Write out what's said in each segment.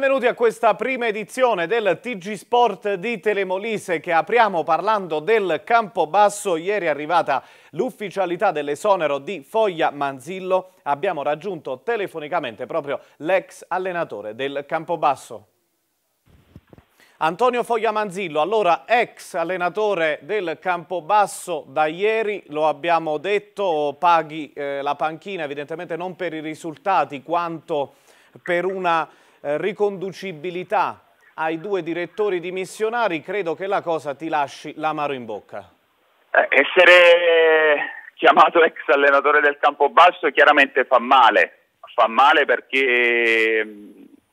Benvenuti a questa prima edizione del TG Sport di Telemolise che apriamo parlando del Campobasso. Ieri è arrivata l'ufficialità dell'esonero di Foglia Manzillo. Abbiamo raggiunto telefonicamente proprio l'ex allenatore del Campobasso. Antonio Foglia Manzillo, allora ex allenatore del Campobasso da ieri, lo abbiamo detto, paghi eh, la panchina evidentemente non per i risultati quanto per una eh, riconducibilità ai due direttori dimissionari, credo che la cosa ti lasci l'amaro in bocca. Eh, essere chiamato ex allenatore del campo basso chiaramente fa male, fa male perché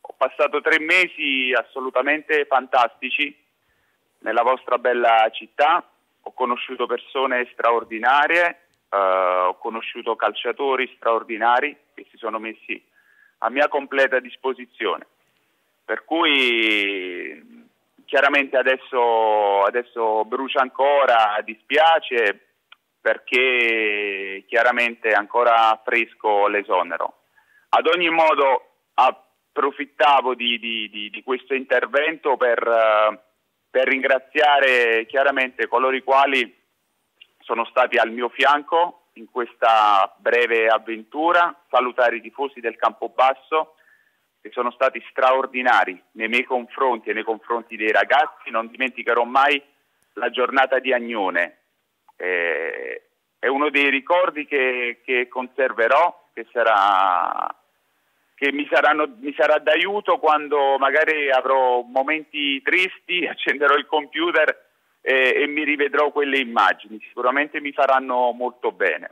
ho passato tre mesi assolutamente fantastici nella vostra bella città, ho conosciuto persone straordinarie, eh, ho conosciuto calciatori straordinari che si sono messi a mia completa disposizione. Per cui chiaramente adesso, adesso brucia ancora, dispiace perché chiaramente ancora fresco l'esonero. Ad ogni modo approfittavo di, di, di, di questo intervento per, per ringraziare chiaramente coloro i quali sono stati al mio fianco in questa breve avventura, salutare i tifosi del Campobasso che sono stati straordinari nei miei confronti e nei confronti dei ragazzi, non dimenticherò mai la giornata di Agnone, eh, è uno dei ricordi che, che conserverò, che, sarà, che mi, saranno, mi sarà d'aiuto quando magari avrò momenti tristi, accenderò il computer e, e mi rivedrò quelle immagini, sicuramente mi faranno molto bene.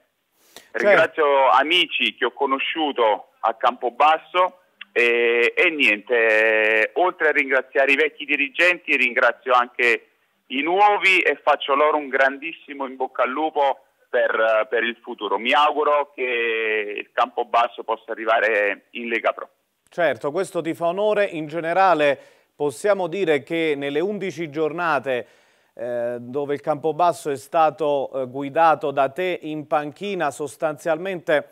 Certo. Ringrazio amici che ho conosciuto a Campobasso e, e niente, oltre a ringraziare i vecchi dirigenti ringrazio anche i nuovi e faccio loro un grandissimo in bocca al lupo per, per, il futuro. Mi auguro che il Campobasso possa arrivare in Lega Pro. Certo, questo ti fa onore. In generale possiamo dire che nelle 11 giornate eh, dove il Campobasso è stato eh, guidato da te in panchina, sostanzialmente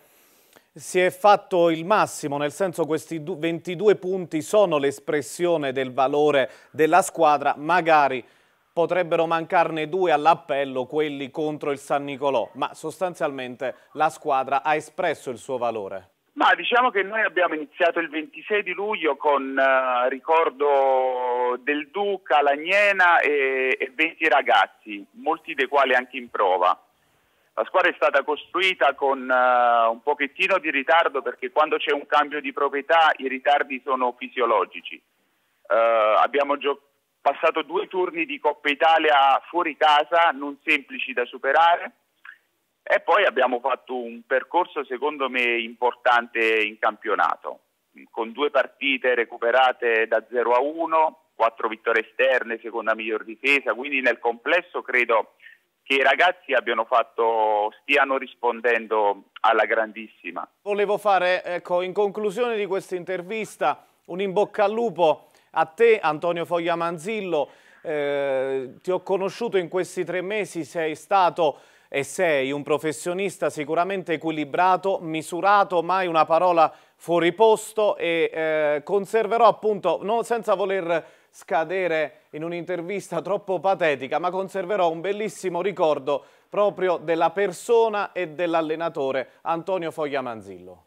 si è fatto il massimo, nel senso questi 22 punti sono l'espressione del valore della squadra, magari potrebbero mancarne due all'appello quelli contro il San Nicolò, ma sostanzialmente la squadra ha espresso il suo valore. Ma diciamo che noi abbiamo iniziato il 26 di luglio con eh, ricordo del Duca, l'Agnena e, e 20 ragazzi, molti dei quali anche in prova. La squadra è stata costruita con uh, un pochettino di ritardo perché quando c'è un cambio di proprietà i ritardi sono fisiologici. Uh, abbiamo gio- passato due turni di Coppa Italia fuori casa, non semplici da superare. E poi abbiamo fatto un percorso secondo me importante in campionato, con due partite recuperate da 0 a 1, quattro vittorie esterne, seconda miglior difesa, quindi nel complesso credo che i ragazzi abbiano fatto, stiano rispondendo alla grandissima. Volevo fare, ecco, in conclusione di questa intervista, un in bocca al lupo a te, Antonio Foglia Manzillo. Eh, ti ho conosciuto in questi tre mesi, sei stato e sei un professionista sicuramente equilibrato, misurato, mai una parola fuori posto e eh, conserverò appunto, non, senza voler scadere in un'intervista troppo patetica, ma conserverò un bellissimo ricordo proprio della persona e dell'allenatore Antonio Foglia Manzillo.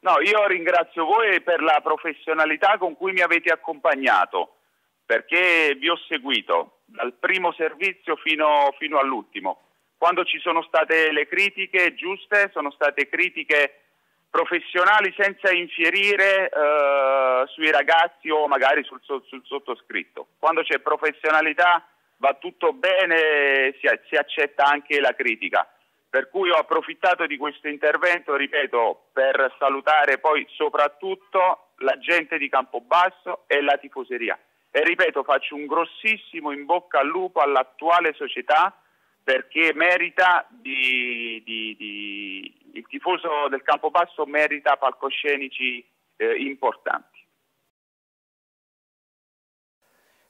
No, io ringrazio voi per la professionalità con cui mi avete accompagnato, perché vi ho seguito dal primo servizio fino, fino all'ultimo. Quando ci sono state le critiche giuste, sono state critiche professionali senza infierire eh, sui ragazzi o magari sul, sul, sottoscritto. Quando c'è professionalità va tutto bene, si, si accetta anche la critica. Per cui ho approfittato di questo intervento, ripeto, per salutare poi soprattutto la gente di Campobasso e la tifoseria. E ripeto, faccio un grossissimo in bocca al lupo all'attuale società perché merita di, di, di, il tifoso del campo basso merita palcoscenici eh, importanti.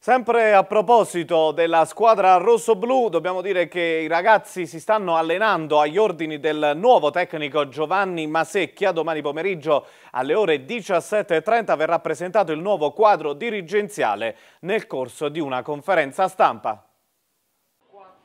Sempre a proposito della squadra rosso-blu, dobbiamo dire che i ragazzi si stanno allenando agli ordini del nuovo tecnico Giovanni Masecchia. Domani pomeriggio alle ore 17.30 verrà presentato il nuovo quadro dirigenziale nel corso di una conferenza stampa.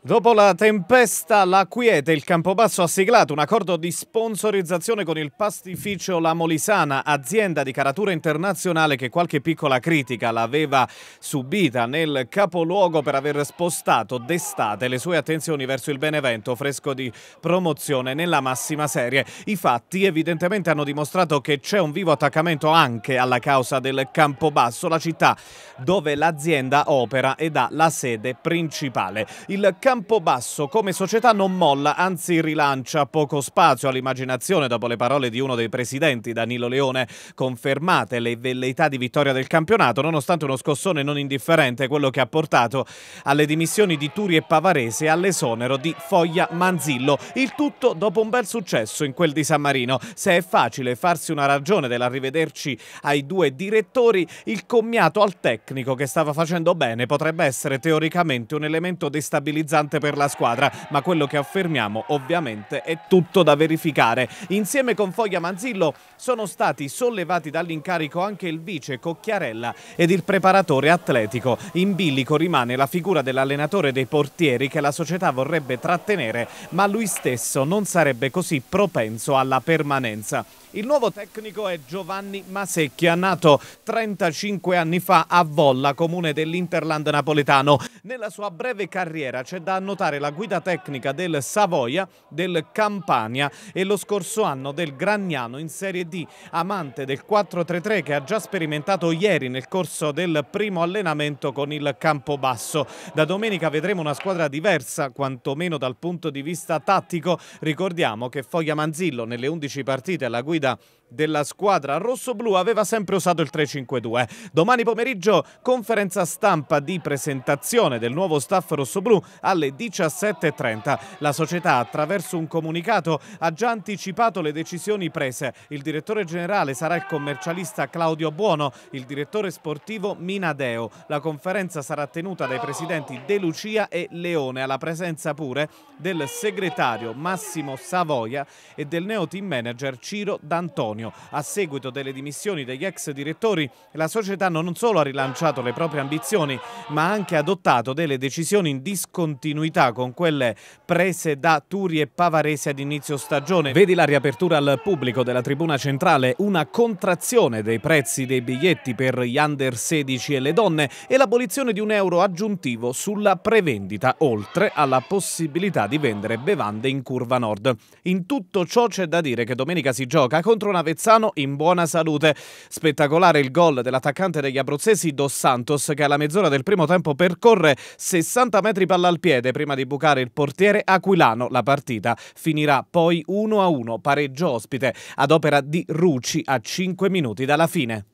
Dopo la tempesta, la Quiete, il Campobasso ha siglato un accordo di sponsorizzazione con il pastificio La Molisana, azienda di caratura internazionale che qualche piccola critica l'aveva subita nel capoluogo per aver spostato d'estate le sue attenzioni verso il Benevento, fresco di promozione nella massima serie. I fatti evidentemente hanno dimostrato che c'è un vivo attaccamento anche alla causa del Campobasso, la città dove l'azienda opera ed ha la sede principale. Il Campobasso Campobasso come società non molla, anzi rilancia poco spazio all'immaginazione dopo le parole di uno dei presidenti, Danilo Leone, confermate le velleità di vittoria del campionato, nonostante uno scossone non indifferente, quello che ha portato alle dimissioni di Turi e Pavarese e all'esonero di Foglia Manzillo. Il tutto dopo un bel successo in quel di San Marino. Se è facile farsi una ragione dell'arrivederci ai due direttori, il commiato al tecnico che stava facendo bene potrebbe essere teoricamente un elemento destabilizzante importante per la squadra, ma quello che affermiamo ovviamente è tutto da verificare. Insieme con Foglia Manzillo sono stati sollevati dall'incarico anche il vice Cocchiarella ed il preparatore atletico. In bilico rimane la figura dell'allenatore dei portieri che la società vorrebbe trattenere, ma lui stesso non sarebbe così propenso alla permanenza. Il nuovo tecnico è Giovanni Masecchia, nato 35 anni fa a Volla, comune dell'Interland napoletano. Nella sua breve carriera c'è da annotare la guida tecnica del Savoia, del Campania e lo scorso anno del Gragnano in Serie D, amante del 4-3-3 che ha già sperimentato ieri nel corso del primo allenamento con il Campobasso. Da domenica vedremo una squadra diversa, quantomeno dal punto di vista tattico. Ricordiamo che Foglia Manzillo nelle 11 partite alla guida да. della squadra rossoblu aveva sempre usato il 3-5-2. Domani pomeriggio conferenza stampa di presentazione del nuovo staff rossoblu alle 17.30. La società attraverso un comunicato ha già anticipato le decisioni prese. Il direttore generale sarà il commercialista Claudio Buono, il direttore sportivo Minadeo. La conferenza sarà tenuta dai presidenti De Lucia e Leone alla presenza pure del segretario Massimo Savoia e del neo team manager Ciro D'Antonio biennio. A seguito delle dimissioni degli ex direttori, la società non solo ha rilanciato le proprie ambizioni, ma ha anche adottato delle decisioni in discontinuità con quelle prese da Turi e Pavarese ad inizio stagione. Vedi la riapertura al pubblico della tribuna centrale, una contrazione dei prezzi dei biglietti per gli under 16 e le donne e l'abolizione di un euro aggiuntivo sulla prevendita, oltre alla possibilità di vendere bevande in curva nord. In tutto ciò c'è da dire che domenica si gioca contro una Vespa Avezzano in buona salute. Spettacolare il gol dell'attaccante degli abruzzesi Dos Santos che alla mezz'ora del primo tempo percorre 60 metri palla al piede prima di bucare il portiere Aquilano. La partita finirà poi 1-1 pareggio ospite ad opera di Rucci a 5 minuti dalla fine.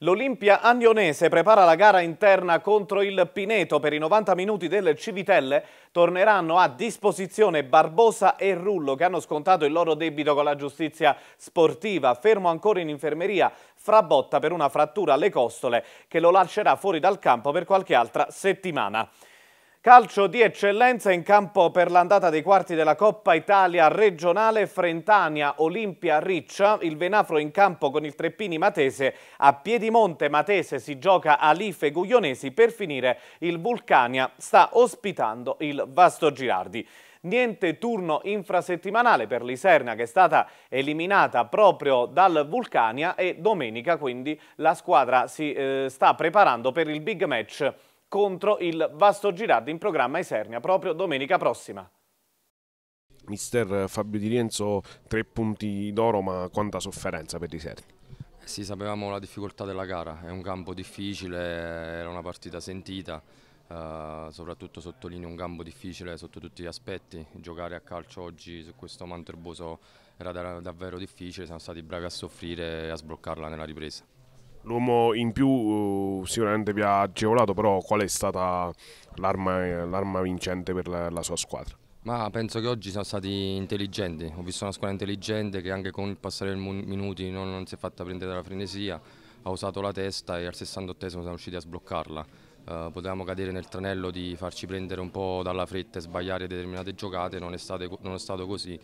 L'Olimpia Agnonese prepara la gara interna contro il Pineto. Per i 90 minuti del Civitelle torneranno a disposizione Barbosa e Rullo che hanno scontato il loro debito con la giustizia sportiva. Fermo ancora in infermeria Frabotta per una frattura alle costole che lo lascerà fuori dal campo per qualche altra settimana. Calcio di eccellenza in campo per l'andata dei quarti della Coppa Italia regionale Frentania Olimpia Riccia, il Venafro in campo con il Treppini Matese, a Piedimonte Matese si gioca Alife Guglionesi per finire il Vulcania sta ospitando il Vasto Girardi. Niente turno infrasettimanale per l'Iserna che è stata eliminata proprio dal Vulcania e domenica quindi la squadra si eh, sta preparando per il big match contro il Vasto Girardi in programma Isernia proprio domenica prossima. Mister Fabio Di Rienzo, tre punti d'oro, ma quanta sofferenza per i Isernia. Sì, sapevamo la difficoltà della gara, è un campo difficile, era una partita sentita, eh, soprattutto sottolineo un campo difficile sotto tutti gli aspetti, giocare a calcio oggi su questo manto erboso era davvero difficile, siamo stati bravi a soffrire e a sbloccarla nella ripresa. L'uomo in più uh, sicuramente vi ha agevolato, però qual è stata l'arma, vincente per la, la sua squadra? Ma penso che oggi siamo stati intelligenti, ho visto una squadra intelligente che anche con il passare dei minuti non, non, si è fatta prendere dalla frenesia, ha usato la testa e al 68 esimo siamo riusciti a sbloccarla. Eh, potevamo cadere nel tranello di farci prendere un po' dalla fretta e sbagliare determinate giocate, non è stato, non è stato così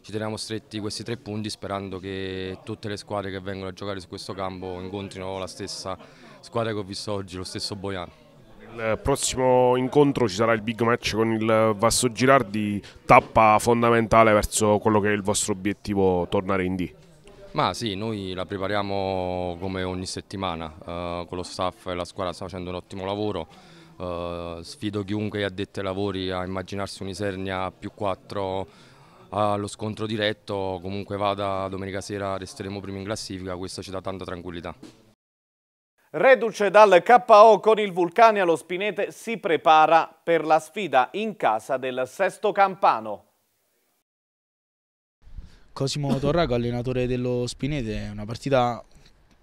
ci teniamo stretti questi tre punti sperando che tutte le squadre che vengono a giocare su questo campo incontrino la stessa squadra che ho visto oggi, lo stesso Boiano. Il prossimo incontro ci sarà il big match con il Vasso Girardi, tappa fondamentale verso quello che è il vostro obiettivo, tornare in D. Ma sì, noi la prepariamo come ogni settimana, eh, con lo staff e la squadra sta facendo un ottimo lavoro. Eh, sfido chiunque è addetto ai lavori a immaginarsi un'Isernia più 4 allo scontro diretto, comunque vada domenica sera resteremo primi in classifica, questo ci dà tanta tranquillità. Reduce dal KO con il Vulcani allo Spinete si prepara per la sfida in casa del Sesto Campano. Cosimo Torraco, allenatore dello Spinete, una partita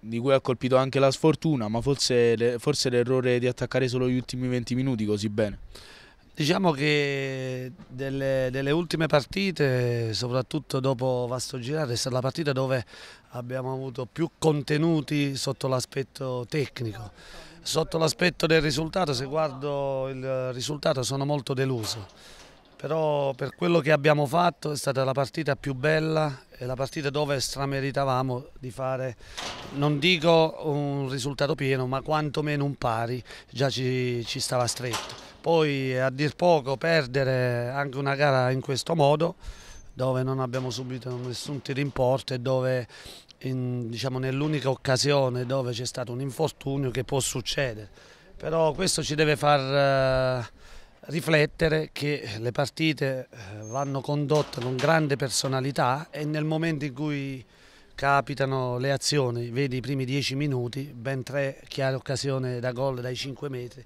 di cui ha colpito anche la sfortuna, ma forse l'errore di attaccare solo gli ultimi 20 minuti così bene. Diciamo che delle, delle, ultime partite, soprattutto dopo Vasto Girardi, è stata la partita dove abbiamo avuto più contenuti sotto l'aspetto tecnico. Sotto l'aspetto del risultato, se guardo il risultato sono molto deluso, però per quello che abbiamo fatto è stata la partita più bella e la partita dove strameritavamo di fare, non dico un risultato pieno, ma quantomeno un pari, già ci, ci stava stretto. Poi a dir poco perdere anche una gara in questo modo dove non abbiamo subito nessun tiro in porta e dove diciamo, nell'unica occasione dove c'è stato un infortunio che può succedere. Però questo ci deve far eh, riflettere che le partite eh, vanno condotte con grande personalità e nel momento in cui capitano le azioni, vedi i primi dieci minuti, ben tre chiare occasioni da gol dai cinque metri,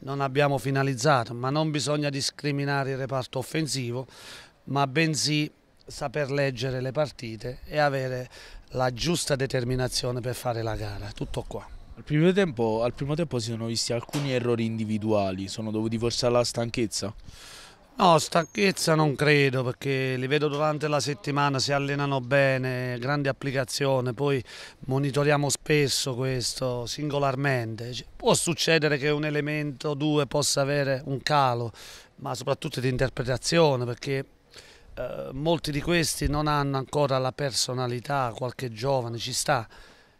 non abbiamo finalizzato, ma non bisogna discriminare il reparto offensivo, ma bensì saper leggere le partite e avere la giusta determinazione per fare la gara, tutto qua. Al primo, tempo, al primo tempo si sono visti alcuni errori individuali, sono dovuti forse alla stanchezza? No, stanchezza non credo perché li vedo durante la settimana, si allenano bene, grande applicazione, poi monitoriamo spesso questo singolarmente. Può succedere che un elemento o due possa avere un calo, ma soprattutto di interpretazione perché eh, molti di questi non hanno ancora la personalità, qualche giovane ci sta.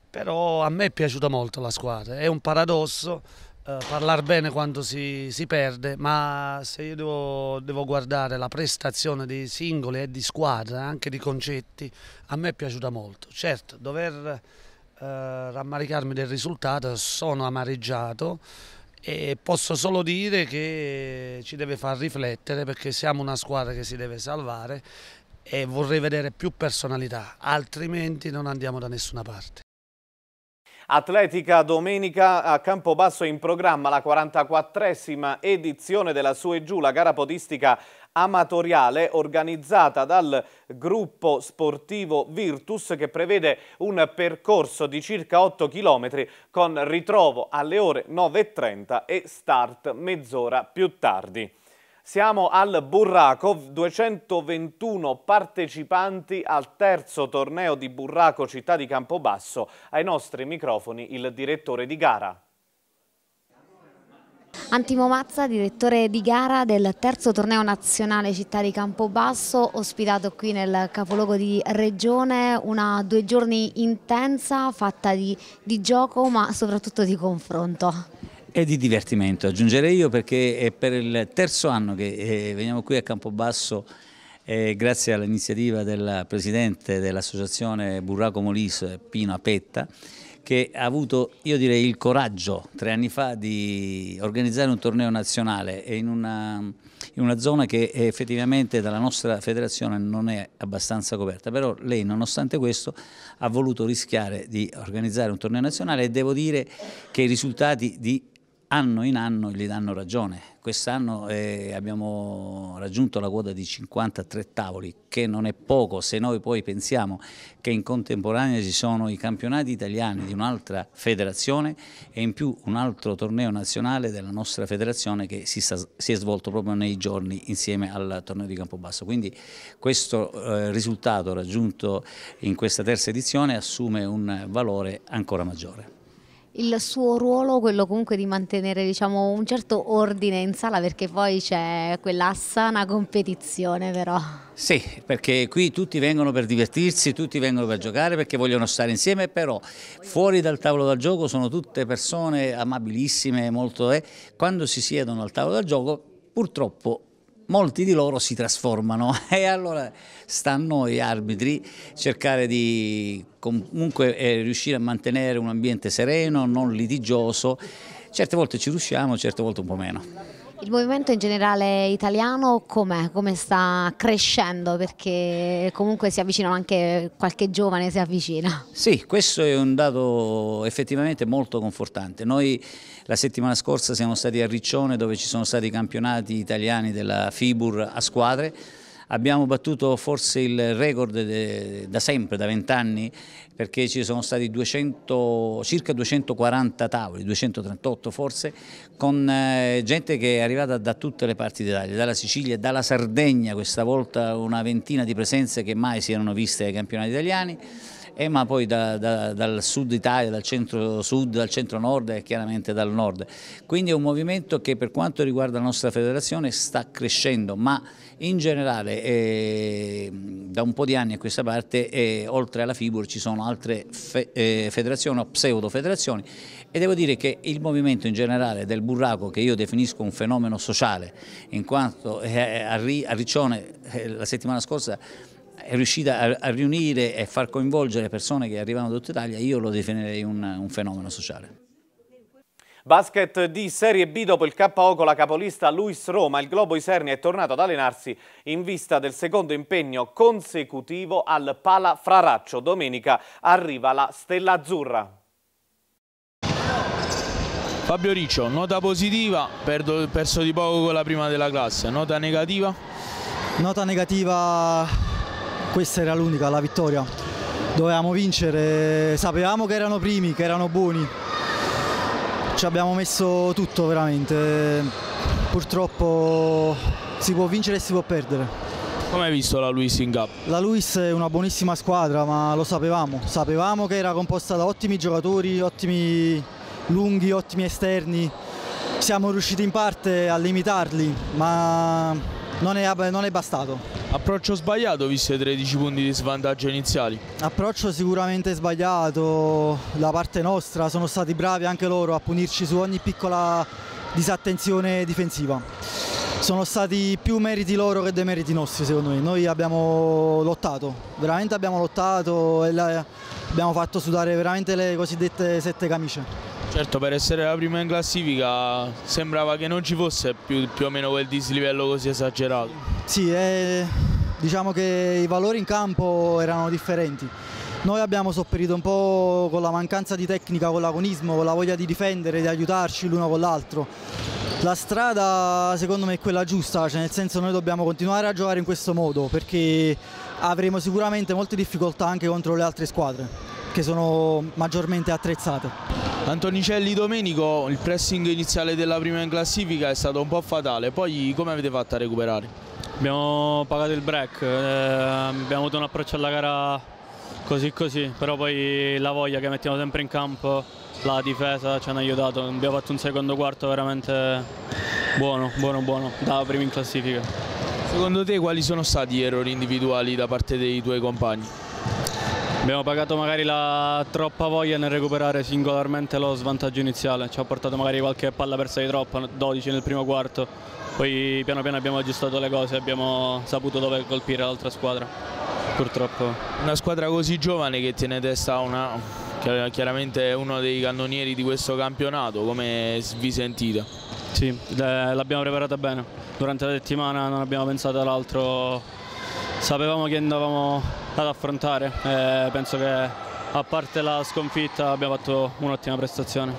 Però a me è piaciuta molto la squadra, è un paradosso eh, parlare bene quando si, si, perde, ma se io devo, devo, guardare la prestazione dei singoli e di squadra, anche di concetti, a me è piaciuta molto. Certo, dover eh, rammaricarmi del risultato, sono amareggiato e posso solo dire che ci deve far riflettere perché siamo una squadra che si deve salvare e vorrei vedere più personalità, altrimenti non andiamo da nessuna parte. Atletica domenica a Campobasso in programma la 44esima edizione della Su e Giù, la gara podistica amatoriale organizzata dal gruppo sportivo Virtus che prevede un percorso di circa 8 km con ritrovo alle ore 9.30 e start mezz'ora più tardi. Siamo al Burraco, 221 partecipanti al terzo torneo di Burraco Città di Campobasso. Ai nostri microfoni il direttore di gara. Antimo Mazza, direttore di gara del terzo torneo nazionale Città di Campobasso, ospitato qui nel capoluogo di Regione, una due giorni intensa fatta di, di gioco ma soprattutto di confronto. E di divertimento aggiungerei io perché è per il terzo anno che eh, veniamo qui a Campobasso eh, grazie all'iniziativa del presidente dell'associazione Burraco Molis, Pino Apetta, che ha avuto, io direi, il coraggio tre anni fa di organizzare un torneo nazionale in una, in una zona che effettivamente dalla nostra federazione non è abbastanza coperta, però lei nonostante questo ha voluto rischiare di organizzare un torneo nazionale e devo dire che i risultati di anno in anno gli danno ragione. Quest'anno eh, abbiamo raggiunto la quota di 53 tavoli, che non è poco se noi poi pensiamo che in contemporanea ci sono i campionati italiani di un'altra federazione e in più un altro torneo nazionale della nostra federazione che si, sta, si è svolto proprio nei giorni insieme al torneo di Campobasso. Quindi questo eh, risultato raggiunto in questa terza edizione assume un valore ancora maggiore il suo ruolo, quello comunque di mantenere diciamo, un certo ordine in sala perché poi c'è quella sana competizione però. Sì, perché qui tutti vengono per divertirsi, tutti vengono per giocare perché vogliono stare insieme, però fuori dal tavolo da gioco sono tutte persone amabilissime, molto, eh, quando si siedono al tavolo da gioco purtroppo molti di loro si trasformano e allora sta a noi arbitri cercare di comunque eh, riuscire a mantenere un ambiente sereno, non litigioso, certe volte ci riusciamo, certe volte un po' meno. Il movimento in generale italiano com'è? Come sta crescendo? Perché comunque si avvicinano anche qualche giovane si avvicina. Sì, questo è un dato effettivamente molto confortante. Noi la settimana scorsa siamo stati a Riccione dove ci sono stati i campionati italiani della FIBUR a squadre abbiamo battuto forse il record de, da sempre, da vent'anni, perché ci sono stati 200, circa 240 tavoli, 238 forse, con eh, gente che è arrivata da tutte le parti d'Italia, dalla Sicilia, dalla Sardegna, questa volta una ventina di presenze che mai si erano viste ai campionati italiani eh, ma poi da, da, dal sud Italia, dal centro sud, dal centro nord e chiaramente dal nord. Quindi è un movimento che per quanto riguarda la nostra federazione sta crescendo, ma in generale eh, da un po' di anni a questa parte eh, oltre alla FIBUR ci sono altre fe eh, federazioni o pseudo federazioni e devo dire che il movimento in generale del burraco che io definisco un fenomeno sociale in quanto eh, a, Riccione eh, la settimana scorsa è riuscita a, a, riunire e far coinvolgere persone che arrivano da tutta Italia, io lo definirei un, un fenomeno sociale. Basket di Serie B dopo il KO con la capolista Luis Roma, il Globo Iserni è tornato ad allenarsi in vista del secondo impegno consecutivo al Pala Fraraccio. Domenica arriva la Stella Azzurra. Fabio Riccio, nota positiva, perdo, perso di poco con la prima della classe, nota negativa? Nota negativa questa era l'unica, la vittoria. Dovevamo vincere, sapevamo che erano primi, che erano buoni. Ci abbiamo messo tutto veramente. Purtroppo si può vincere e si può perdere. Come hai visto la Luis in Cup? La Luis è una buonissima squadra, ma lo sapevamo. Sapevamo che era composta da ottimi giocatori, ottimi lunghi, ottimi esterni. Siamo riusciti in parte a limitarli, ma non è, non è bastato. Approccio sbagliato visto i 13 punti di svantaggio iniziali? Approccio sicuramente sbagliato da parte nostra, sono stati bravi anche loro a punirci su ogni piccola disattenzione difensiva. Sono stati più meriti loro che dei meriti nostri secondo me, noi abbiamo lottato, veramente abbiamo lottato e abbiamo fatto sudare veramente le cosiddette sette camicie. Certo, per essere la prima in classifica sembrava che non ci fosse più, più o meno quel dislivello così esagerato. Sì, eh, diciamo che i valori in campo erano differenti. Noi abbiamo sopperito un po' con la mancanza di tecnica, con l'agonismo, con la voglia di difendere, di aiutarci l'uno con l'altro. La strada secondo me è quella giusta, cioè nel senso noi dobbiamo continuare a giocare in questo modo perché avremo sicuramente molte difficoltà anche contro le altre squadre che sono maggiormente attrezzate. Antonicelli Domenico, il pressing iniziale della prima in classifica è stato un po' fatale, poi come avete fatto a recuperare? Abbiamo pagato il break, eh, abbiamo avuto un approccio alla gara così così, però poi la voglia che mettiamo sempre in campo, la difesa ci hanno aiutato, abbiamo fatto un secondo quarto veramente buono, buono, buono, da prima in classifica. Secondo te quali sono stati gli errori individuali da parte dei tuoi compagni? Abbiamo pagato magari la troppa voglia nel recuperare singolarmente lo svantaggio iniziale, ci ha portato magari qualche palla persa di troppo, 12 nel primo quarto, poi piano piano abbiamo aggiustato le cose, abbiamo saputo dove colpire l'altra squadra, purtroppo. Una squadra così giovane che tiene testa una, chiaramente uno dei cannonieri di questo campionato, come vi sentite? Sì, l'abbiamo preparata bene, durante la settimana non abbiamo pensato all'altro sapevamo che andavamo ad affrontare e penso che a parte la sconfitta abbiamo fatto un'ottima prestazione.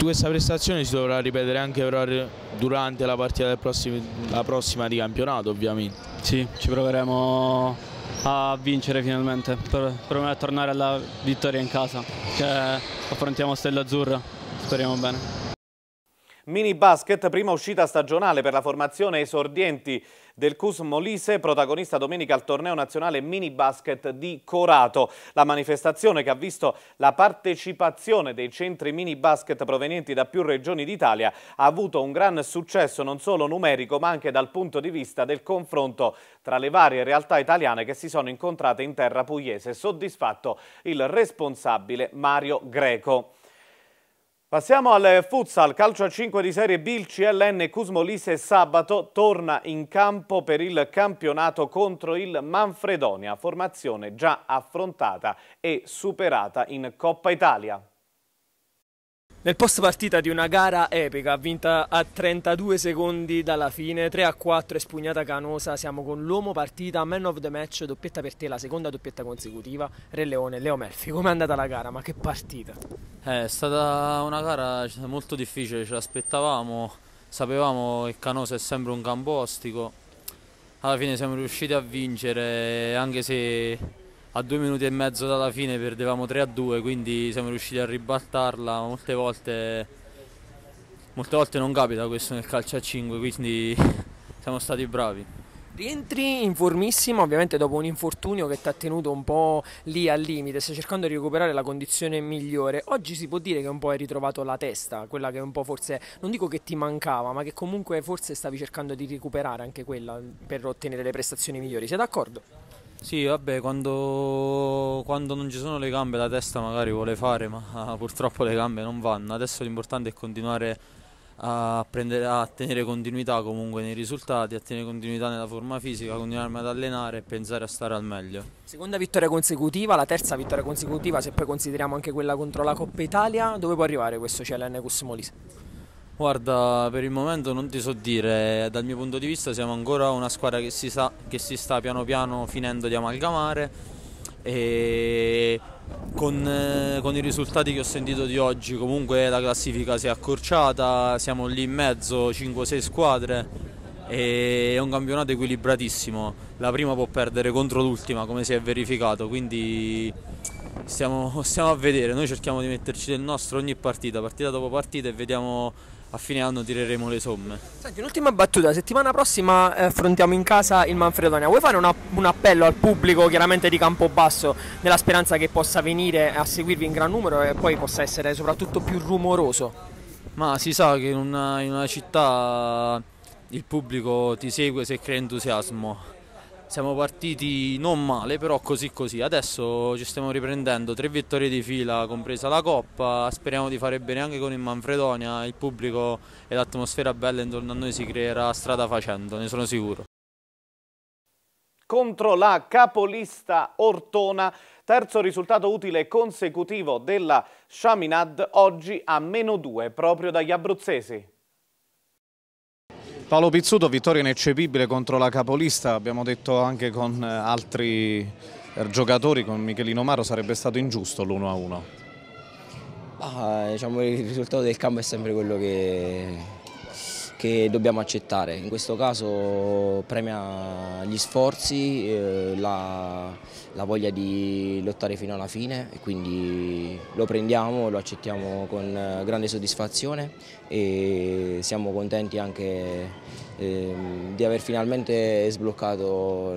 Questa prestazione si dovrà ripetere anche durante la partita prossimo, la prossima di campionato ovviamente. Sì, ci proveremo a vincere finalmente, per, a tornare alla vittoria in casa. Cioè, affrontiamo Stella Azzurra, speriamo bene. Mini basket, prima uscita stagionale per la formazione esordienti del CUS Molise, protagonista domenica al torneo nazionale mini basket di Corato. La manifestazione che ha visto la partecipazione dei centri mini basket provenienti da più regioni d'Italia ha avuto un gran successo non solo numerico ma anche dal punto di vista del confronto tra le varie realtà italiane che si sono incontrate in terra pugliese. Soddisfatto il responsabile Mario Greco. Passiamo al eh, futsal, calcio a 5 di Serie B, il CLN Cusmolise sabato torna in campo per il campionato contro il Manfredonia, formazione già affrontata e superata in Coppa Italia. Nel post partita di una gara epica, vinta a 32 secondi dalla fine, 3 a 4 espugnata Canosa, siamo con l'uomo partita, man of the match, doppietta per te, la seconda doppietta consecutiva, Re Leone, Leo Melfi, com'è andata la gara? Ma che partita? Eh, è stata una gara cioè, molto difficile, ce l'aspettavamo, sapevamo che Canosa è sempre un campo alla fine siamo riusciti a vincere anche se a due minuti e mezzo dalla fine perdevamo 3 a 2, quindi siamo riusciti a ribaltarla. Molte volte, molte volte non capita questo nel calcio a 5, quindi siamo stati bravi. Rientri in formissima ovviamente dopo un infortunio che ti ha tenuto un po' lì al limite, stai cercando di recuperare la condizione migliore. Oggi si può dire che un po' hai ritrovato la testa, quella che un po' forse, non dico che ti mancava, ma che comunque forse stavi cercando di recuperare anche quella per ottenere le prestazioni migliori. Sei d'accordo? Sì, vabbè, quando, quando, non ci sono le gambe la testa magari vuole fare, ma ah, purtroppo le gambe non vanno. Adesso l'importante è continuare a, prendere, a tenere continuità comunque nei risultati, a tenere continuità nella forma fisica, continuare ad allenare e pensare a stare al meglio. Seconda vittoria consecutiva, la terza vittoria consecutiva, se poi consideriamo anche quella contro la Coppa Italia, dove può arrivare questo CLN Cus Molise? Guarda, per il momento non ti so dire, dal mio punto di vista siamo ancora una squadra che si, sa, che si sta piano piano finendo di amalgamare e con, eh, con, i risultati che ho sentito di oggi comunque la classifica si è accorciata, siamo lì in mezzo, 5-6 squadre e è un campionato equilibratissimo, la prima può perdere contro l'ultima come si è verificato, quindi stiamo, stiamo a vedere, noi cerchiamo di metterci del nostro ogni partita, partita dopo partita e vediamo a fine anno tireremo le somme. Senti, un'ultima battuta, settimana prossima eh, affrontiamo in casa il Manfredonia, vuoi fare una, un appello al pubblico chiaramente di Campobasso nella speranza che possa venire a seguirvi in gran numero e poi possa essere soprattutto più rumoroso? Ma si sa che in una, in una città il pubblico ti segue se crea entusiasmo siamo partiti non male, però così così. Adesso ci stiamo riprendendo, tre vittorie di fila, compresa la Coppa. Speriamo di fare bene anche con il Manfredonia. Il pubblico e l'atmosfera bella intorno a noi si creerà strada facendo, ne sono sicuro. Contro la capolista Ortona, terzo risultato utile consecutivo della Shaminad, oggi a meno due proprio dagli abruzzesi. Paolo Pizzuto, vittoria ineccepibile contro la capolista, abbiamo detto anche con eh, altri eh, giocatori, con Michelino Maro sarebbe stato ingiusto l'1-1. Ah, diciamo, il risultato del campo è sempre quello che, che dobbiamo accettare. In questo caso premia gli sforzi, eh, la, la, voglia di lottare fino alla fine e quindi lo prendiamo, lo accettiamo con eh, grande soddisfazione e siamo contenti anche eh, di aver finalmente sbloccato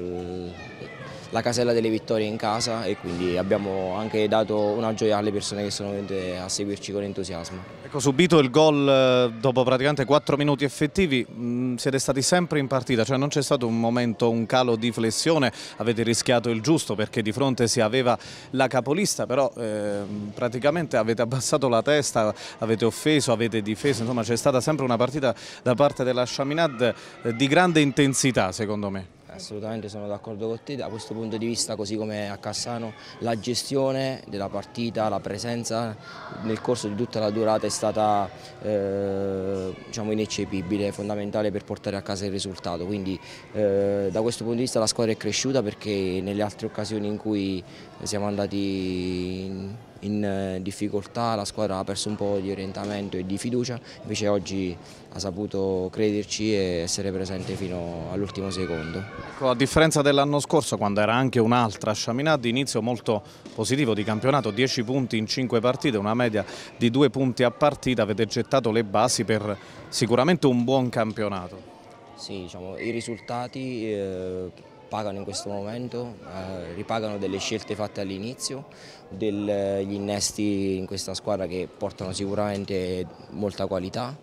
la casella delle vittorie in casa e quindi abbiamo anche dato una gioia alle persone che sono venute a seguirci con entusiasmo. Ecco, subito il gol eh, dopo praticamente 4 minuti effettivi, mm, siete stati sempre in partita, cioè non c'è stato un momento, un calo di flessione, avete rischiato il giusto perché di fronte si aveva la capolista, però eh, praticamente avete abbassato la testa, avete offeso, avete difeso, insomma c'è stata sempre una partita da parte della Chaminade eh, di grande intensità secondo me. Assolutamente sono d'accordo con te, da questo punto di vista così come a Cassano la gestione della partita, la presenza nel corso di tutta la durata è stata eh, diciamo ineccepibile, fondamentale per portare a casa il risultato, quindi eh, da questo punto di vista la squadra è cresciuta perché nelle altre occasioni in cui siamo andati in in eh, difficoltà, la squadra ha perso un po' di orientamento e di fiducia, invece oggi ha saputo crederci e essere presente fino all'ultimo secondo. Ecco, a differenza dell'anno scorso, quando era anche un'altra sciaminà di inizio molto positivo di campionato, 10 punti in 5 partite, una media di 2 punti a partita, avete gettato le basi per sicuramente un buon campionato. Sì, diciamo, i risultati... Eh pagano in questo momento, eh, ripagano delle scelte fatte all'inizio, degli innesti in questa squadra che portano sicuramente molta qualità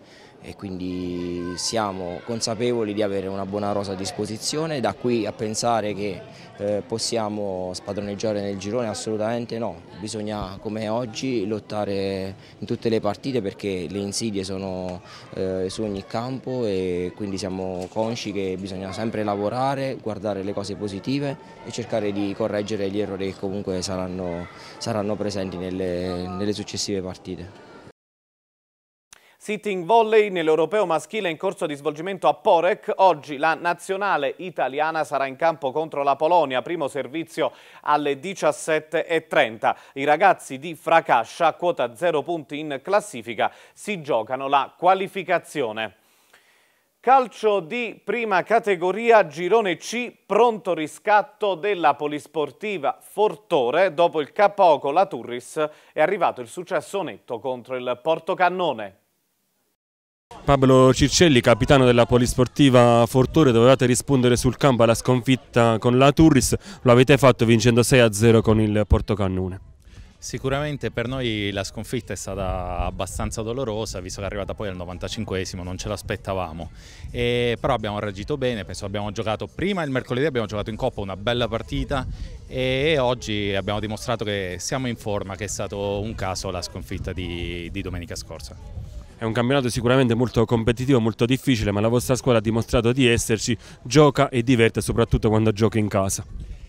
e quindi siamo consapevoli di avere una buona rosa a disposizione, da qui a pensare che eh, possiamo spadroneggiare nel girone assolutamente no, bisogna come oggi lottare in tutte le partite perché le insidie sono eh, su ogni campo e quindi siamo consci che bisogna sempre lavorare, guardare le cose positive e cercare di correggere gli errori che comunque saranno, saranno presenti nelle, nelle successive partite. Sitting volley nell'europeo maschile in corso di svolgimento a Porec. Oggi la nazionale italiana sarà in campo contro la Polonia, primo servizio alle 17.30. I ragazzi di Fracascia, quota 0 punti in classifica, si giocano la qualificazione. Calcio di prima categoria, girone C, pronto riscatto della polisportiva Fortore. Dopo il KO con la Turris è arrivato il successo netto contro il Portocannone. Pablo Circelli, capitano della polisportiva Fortore, dovevate rispondere sul campo alla sconfitta con la Turris, lo avete fatto vincendo 6-0 con il Portocannone. Sicuramente per noi la sconfitta è stata abbastanza dolorosa, visto che è arrivata poi al 95esimo, non ce l'aspettavamo. però abbiamo reagito bene, penso abbiamo giocato prima il mercoledì, abbiamo giocato in Coppa una bella partita e oggi abbiamo dimostrato che siamo in forma, che è stato un caso la sconfitta di, di domenica scorsa. È un campionato sicuramente molto competitivo, molto difficile, ma la vostra squadra ha dimostrato di esserci, gioca e diverte soprattutto quando gioca in casa.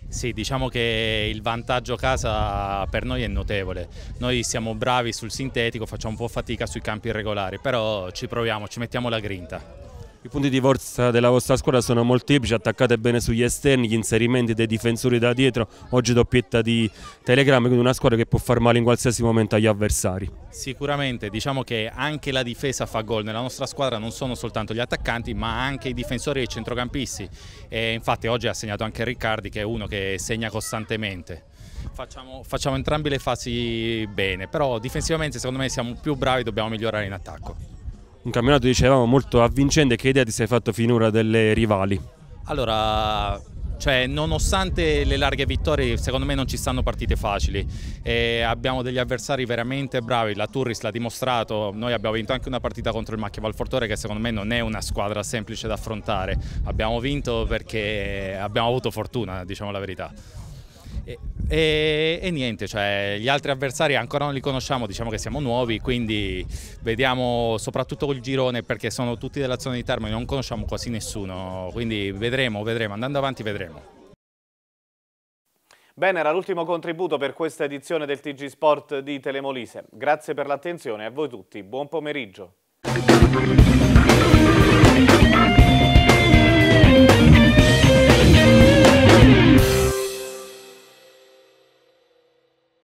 Sì, diciamo che il vantaggio casa per noi è notevole. Noi siamo bravi sul sintetico, facciamo un po' fatica sui campi irregolari, però ci proviamo, ci mettiamo la grinta. I punti di forza della vostra squadra sono molteplici, attaccate bene sugli esterni, gli inserimenti dei difensori da dietro, oggi doppietta di Telegram, quindi una squadra che può far male in qualsiasi momento agli avversari. Sicuramente, diciamo che anche la difesa fa gol, nella nostra squadra non sono soltanto gli attaccanti ma anche i difensori e i centrocampisti e infatti oggi ha segnato anche Riccardi che è uno che segna costantemente. Facciamo, facciamo entrambe le fasi bene, però difensivamente secondo me siamo più bravi, e dobbiamo migliorare in attacco un campionato, dicevamo, molto avvincente. Che idea ti sei fatto finora delle rivali? Allora, cioè, nonostante le larghe vittorie, secondo me non ci stanno partite facili. E abbiamo degli avversari veramente bravi, la Turris l'ha dimostrato, noi abbiamo vinto anche una partita contro il Macchia Valfortore che secondo me non è una squadra semplice da affrontare. Abbiamo vinto perché abbiamo avuto fortuna, diciamo la verità. E, e, niente, cioè, gli altri avversari ancora non li conosciamo, diciamo che siamo nuovi, quindi vediamo soprattutto il girone perché sono tutti della zona di e non conosciamo quasi nessuno, quindi vedremo, vedremo, andando avanti vedremo. Bene, era l'ultimo contributo per questa edizione del TG Sport di Telemolise. Grazie per l'attenzione a voi tutti buon pomeriggio.